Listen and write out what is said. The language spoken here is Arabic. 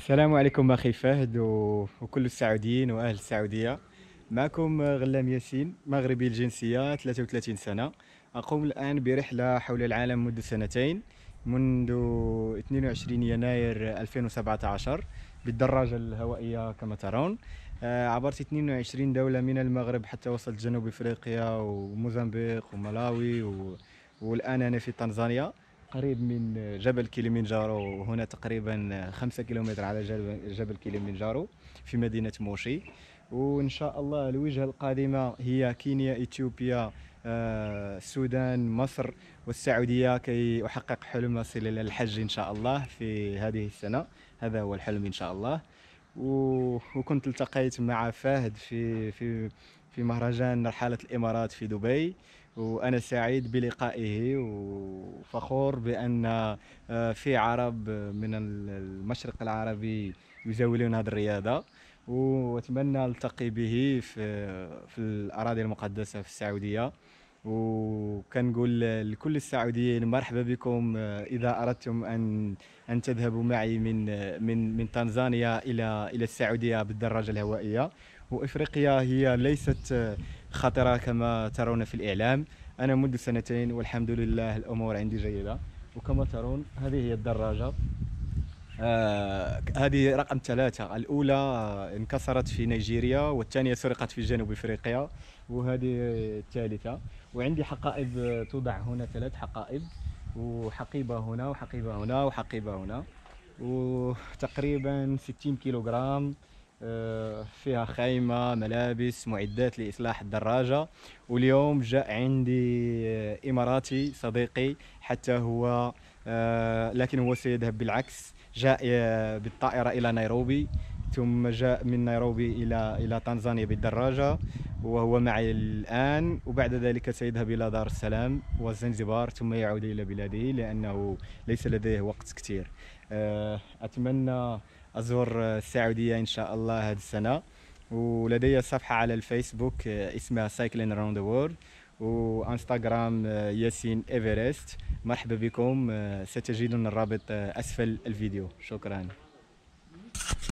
السلام عليكم اخي فهد وكل السعوديين واهل السعوديه معكم غلام ياسين مغربي الجنسيه 33 سنه اقوم الان برحله حول العالم منذ سنتين منذ 22 يناير 2017 بالدراجه الهوائيه كما ترون آه، عبرت 22 دوله من المغرب حتى وصلت جنوب افريقيا وموزمبيق وملاوي و... والان انا في تنزانيا قريب من جبل كيليمنجارو هنا تقريبا خمسة كيلومتر على جبل كيليمنجارو في مدينة موشي وإن شاء الله الوجهة القادمة هي كينيا إثيوبيا آه، السودان مصر والسعودية كي أحقق حلم أصل إلى الحج إن شاء الله في هذه السنة هذا هو الحلم إن شاء الله وكنت التقيت مع فهد في في في مهرجان رحالة الإمارات في دبي وأنا سعيد بلقائه وفخور بأن آه، في عرب من المشرق العربي يزاولون هذه الرياضة وأتمنى ألتقي به في, في الأراضي المقدسة في السعودية وكنقول لكل السعوديين مرحبا بكم آه، اذا اردتم ان ان تذهبوا معي من آه، من من تنزانيا الى الى السعوديه بالدراجه الهوائيه وافريقيا هي ليست آه، خطره كما ترون في الاعلام انا منذ سنتين والحمد لله الامور عندي جيده وكما ترون هذه هي الدراجه آه هذه رقم ثلاثة الأولى انكسرت في نيجيريا والثانية سرقت في جنوب إفريقيا وهذه الثالثة وعندي حقائب توضع هنا ثلاث حقائب وحقيبة هنا وحقيبة هنا وحقيبة هنا وتقريبا 60 كيلوغرام آه، فيها خيمة ملابس معدات لإصلاح الدراجة واليوم جاء عندي إماراتي صديقي حتى هو آه، لكن هو سيذهب بالعكس جاء آه، بالطائرة إلى نيروبي ثم جاء من نيروبي إلى إلى تنزانيا بالدراجة وهو معي الآن وبعد ذلك سيذهب إلى دار السلام وزنجبار ثم يعود إلى بلاده لأنه ليس لديه وقت كثير آه، أتمنى أزور السعودية إن شاء الله هذه السنة ولدي صفحة على الفيسبوك اسمها سايكلين راوند ذا وورلد وانستغرام ياسين ايفرست مرحبا بكم آه، ستجدون الرابط آه، اسفل الفيديو شكرا